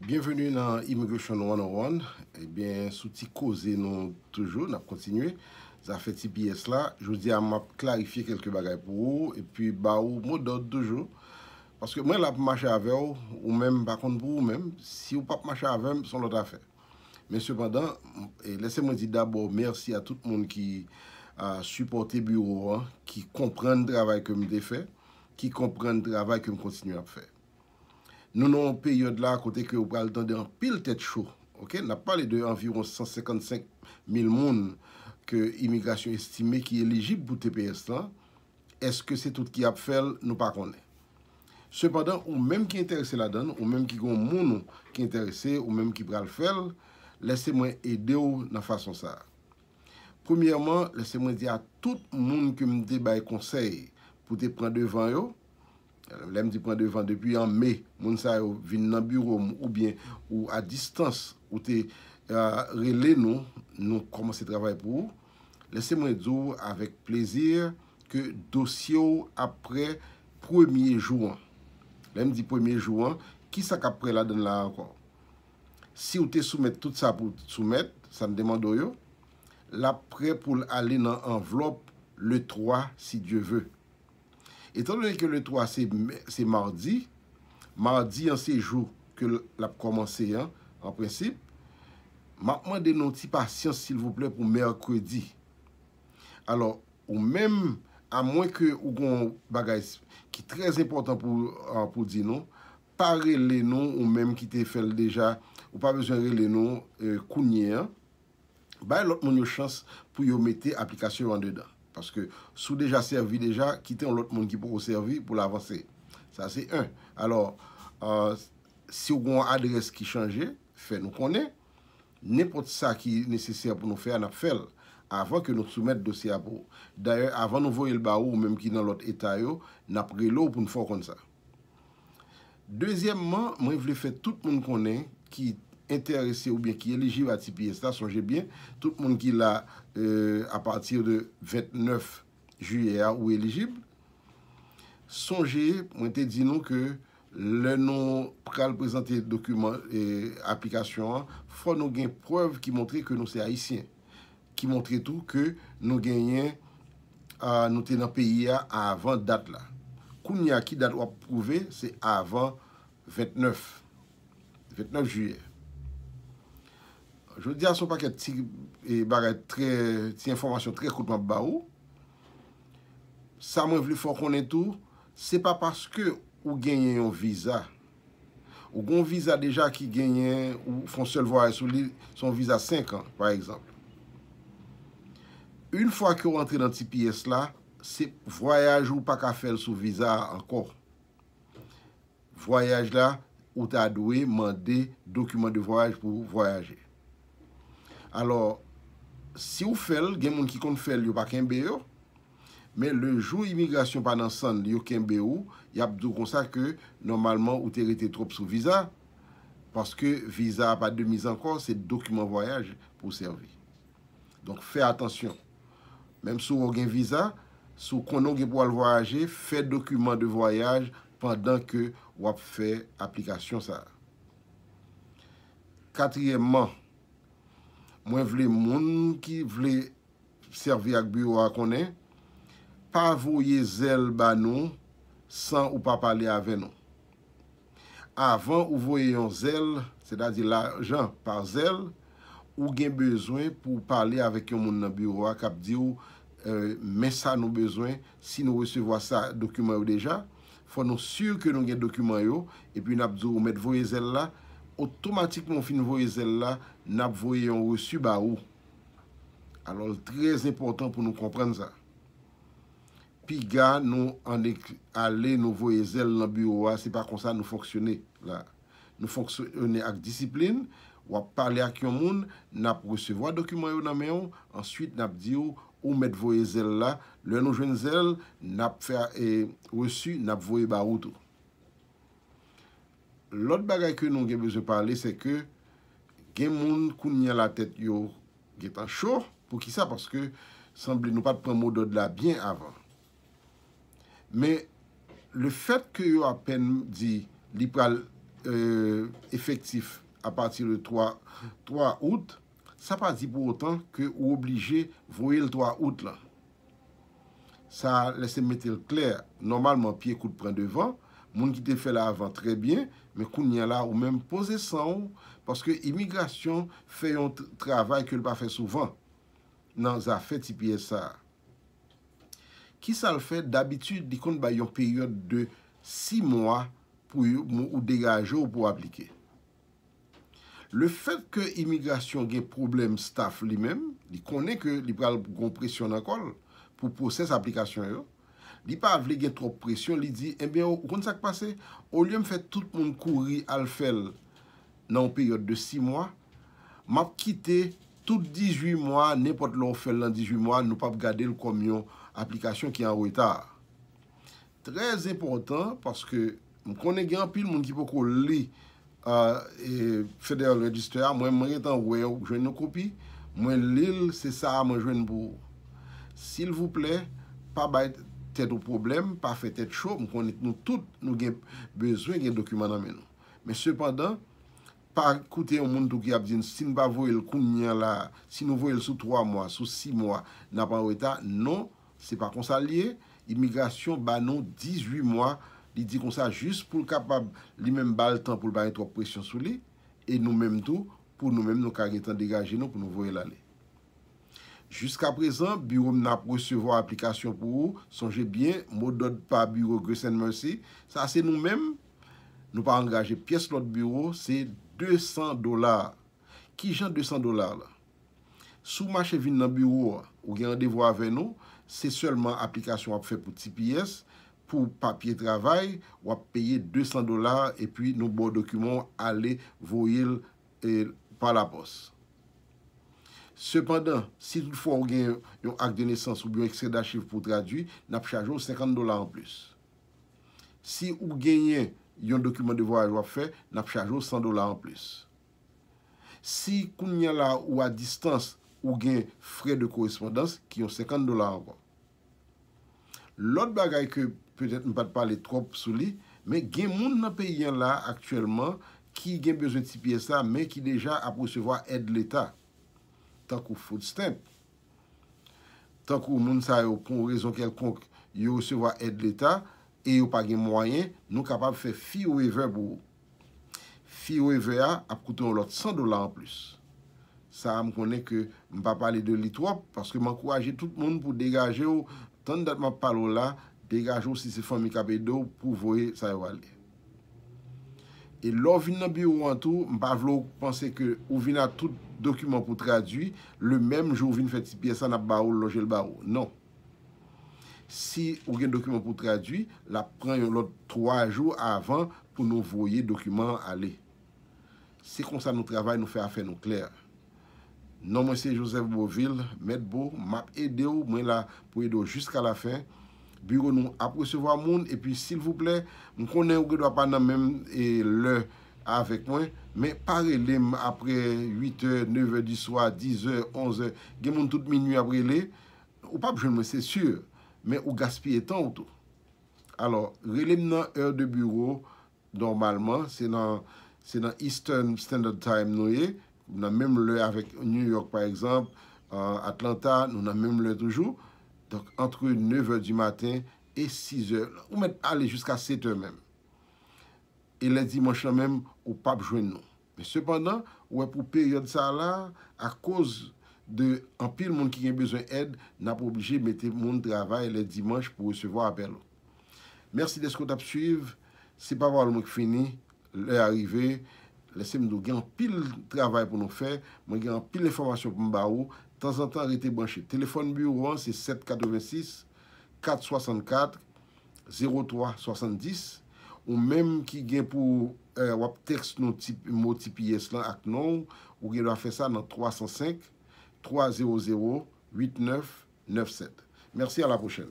Bienvenue nan Immigration 101 Sou ti koze nou toujou Nap kontinue Zafet ti piye sla Jou di am ap klarifiye kelke bagay pou ou E pi ba ou mou dot toujou Paske mwen la pou mache ave ou Ou mèm bakon pou ou mèm Si ou pa pou mache ave ou son lot afe Men sepadan eh, Lese mwen di dabo Merci a tout moun ki A supporte bureau Ki komprende travay kem defè Ki komprende travay kem kontinue ap fe Nou nou pe yon la kote ke ou pral dande an pil tèt chou, ok? Na pali de environ 155 mil moun ke imigrasyon estime ki e legib pou tepe estan, eske se tout ki ap fel nou pa konen. Sepadan, ou menm ki enterese la dan, ou menm ki kon moun ki enterese, ou menm ki pral fel, lese mwen ede ou nan fason sa. Premièrement, lese mwen di a tout moun ke mde bay konsey pou te prende van yo, lèm di pwandevan depi an me, moun sa yo vin nan bureau ou bien, ou a distans, ou te rele nou, nou komanse travay pou, lèse mwen dzo avèk plezir ke dosyo apre premye jouan. Lèm di premye jouan, ki sa kapre la den la an kwa? Si ou te soumet tout sa pou soumet, sa mdèman do yo, la pre pou alè nan anvlop, le 3 si djè vè. Etan donen ke le to a se mardi, mardi an sejou ke l ap komanse an, an prensip, makman denon ti pasyans sil vople pou merkredi. Alors, ou men, an mwen ke ou gon bagay, ki trez important pou euh, di nou, pare le nou ou men ki te fel deja, ou pa bezwenre le nou, euh, kounye an, bay lot moun yo chans pou yo mette aplikasyon an dedan. Paske sou deja servi deja, kite yon lot moun ki pou ou servi pou l'avanser. Sa se yon. Alors, euh, si yon goun adres ki chanje, fe nou konen, ne pot sa ki nesesya pou nou fe anap fel avan ke nou soumet dosi apou. Daye, avan nou voye l ba ou, ou menm ki nan lot eta yo, nap ge lou pou nou fò kon sa. Dezyemman, mwen vle fe tout moun konen ki te yon adres ki chanje, interese ou byen ki elegib a tipi esta sonje byen, tout moun ki la a patir de 29 juyea ou elegib sonje mwen te di nou ke le nou pral prezante aplikasyon an fwa nou gen preuve ki montre ke nou se haisyen ki montre tou ke nou genyen nou te nan peyi a avan dat la koum ya ki dat wap prouve se avan 29 29 juyea Je di a son pa ke ti e bagay ti informasyon tre koutman ba ou. Sa mwen vle fon konen tou, se pa paske ou genyen yon visa. Ou gon visa deja ki genyen ou fon sel voyaj sou li, son visa 5 an, par exemple. Un fwa ke ou antre dan ti piyes la, se voyaj ou pa ka fel sou visa ankor. Voyaj la, ou ta adwe mande dokumen de voyaj pou voyajer. Alors, si ou fèl, gen moun ki kon fèl, yo pa kembe yo, men le jou imigrasyon pa nan san, yo kembe yo, yap do kon sa ke, normalman, ou te rete trop sou viza, paske viza apat de mizanko, se dokumen voyaj pou servi. Donk fè atansyon. Menm sou wò gen viza, sou konon gen pou al voyaje, fè dokumen de voyaj, pandan ke wap fè aplikasyon sa. Katriyèman, Mwen vle moun ki vle servi ak biro a konen, pa voye zel ba nou san ou pa pale ave nou. Avan ou voye yon zel, se da di la jan, pa zel, ou gen bezwen pou pale ave ki yon moun nan biro a kap di ou euh, men sa nou bezwen si nou resevo a sa dokumen yo deja, fon nou sur ke nou gen dokumen yo, e pi nap di ou met voye zel la, otomatik nou fin voye zel la, nap voye yon resu ba ou. Alors, drèz important pou nou komprenn zan. Pi ga, nou anek ale nou voye zel nan bi ou a, se pa kon sa nou foksyone la. Nou foksyone ak disiplin, wap pale ak yon moun, nap resevo a dokumanyo nan me ou, answit nap di ou, ou met voye zel la, lè nou jwen zel, nap fe a e eh, resu, nap voye ba ou tou. Lot bagay ke nou gebeze pale se ke gen moun koun nye la tèt yo ge tan chou pou ki sa paske sanble nou pat pranmou do dla bien avan. Me le fet ke yo apen di lipral efektif a pati le 3 3 out, sa pa di pou otan ke ou oblige vwoye le 3 out la. Sa lese metel kler normalman pi ekout pran devan Moun ki te fe la avan trebyen, me koun nye la ou menm pose san ou, paske imigrasyon fe yon travay ke l pa fe souvan nan zafet IPSR. Ki sal fe, dabityu di kon bay yon peryode de 6 mwa pou yon moun ou degaje ou pou aplike. Le fet ke imigrasyon gen problem staf li menm, di konen ke li pral kon presyon akol pou pose se aplikasyon yo, li pa avle gen trope presyon, li di ebyen eh ou kon sa k pase, ou li yon fè tout moun kouri al fel nan ou peryote de 6 mwa map kite tout 18 mwa nepot lor fel nan 18 mwa nou pap gade l koumyon aplikasyon ki an ou etar trez important paske m konen gen pil moun ki poko li e, fèder l register mwen mwen yon tan wè ou jwen nou kopi mwen lil se sa mwen jwen bou sil vou ple, pa bayt Sè do problem, pa fè tè tchò, mkounet nou tout nou gen bezwen gen dokuman nan men nou. Mè sèpandan, pa koute yon moun tou ki ap zin, si nou va voy el koum nyan la, si nou voy el sou 3 mwa, sou 6 mwa, nan pa wè ta, non, se pa konsa liye, imigrasyon ba nou 18 mwa, li di konsa jist pou l kapab li men bal tan pou l baye 3 presyon sou li, e nou menm tou pou nou menm nou kage tan degaje nou pou nou voy el alè. Juska prezant, biro mna presevwa aplikasyon pou ou, sonje bien, mou dot pa biro Gressen Mersi. Sa se nou menm, nou pa angraje piyes lot biro, se 200 dolar. Ki jan 200 dolar la? Sou ma chevin nan biro ou gen randevwa ven nou, se selman aplikasyon wap fe pou TPS, pou papye travay, wap peye 200 dolar, e pi nou bo dokumon ale voyil pa la posa. Sependan, si tout fwa ou gen yon ak de nesans ou byon ekstreda chif pou tradwi, nap chajo 50 dola an plus. Si ou genyen yon dokumen devwa a jwa fe, nap chajo 100 dola an plus. Si koun yon la ou a distans ou gen frey de korespondans, ki yon 50 dola an po. Lot bagay ke peutet mpad pale trop souli, men gen moun nan peyen la aktuelman ki gen bezwen tipeye sa men ki deja aposevoa ed l'Etat. tan kou foud step. Tan kou moun sa yo kon rezon kelkonk, yo sewa ed l'Etat, e yo pagi mwayen, nou kapap fe fi ou evè pou ou. Fi ou evè a, ap koute ou lot 100 dola an plus. Sa m konen ke m pa pale de Litwa, paske m an kouaje tout moun pou degaje ou, tan datman palo la, degaje ou si se fomi kabe do, pou voye sa yo ale. E lò vin nan bi ou an tou, m pa vlo pwense ke ou vina tout Dokumen pou tradwi, le menm jou vin feti piye san ap ba ou lojel ba ou. Non. Si ou gen dokumen pou tradwi, la pren yon lot 3 jou avan pou nou voye dokumen ale. Se kon sa nou travay, nou fe afe nou kler. Non mwen se Joseph Boville, met bo, map ede ou, mwen la pou ede ou jusqu a la fe. Biro nou ap presevo a moun, e pi sil vou ple, mwen konen ou gen do ap anan menm e le... avèk mwen, mè pa relèm apre 8 eur, 9 eur di swa, 10 eur, 11 eur, gen moun tout minu apre lè, ou pap joun mwen, sè sur, mè ou gaspye tan ou tou. Alors, relèm nan eur de bureau, normalman, sè nan Eastern Standard Time nou ye, nou nan mèm lè avèk New York par exemple, euh, Atlanta, nou nan mèm lè toujou, donk antre 9 eur di maten e 6 eur, ou mèm alè jusqu'a 7 eur mèm. e lè dimanche la mèm ou pap jwen nou. Mè sepandan, wè pou pè yon sa la, a kòz de anpil moun ki gen bezon ed, nan pou oblije mette moun travay lè dimanche pou wè se vwa apè lò. Mèrsidè skou tap suiv, sepavò al mò k fèni, lè arrivè, lè se mdou gen anpil travay pou nou fè, mwen gen anpil lè fòmasyon pou mba ou, tan san tan rete bwanshi. Telefon bi ou an, se 786-464-0370. Ou menm ki gen pou eh, wap tekst nou tipi yes lan ak nou, ou gen wap fe sa nan 305-300-8997. Mersi, ala pochel.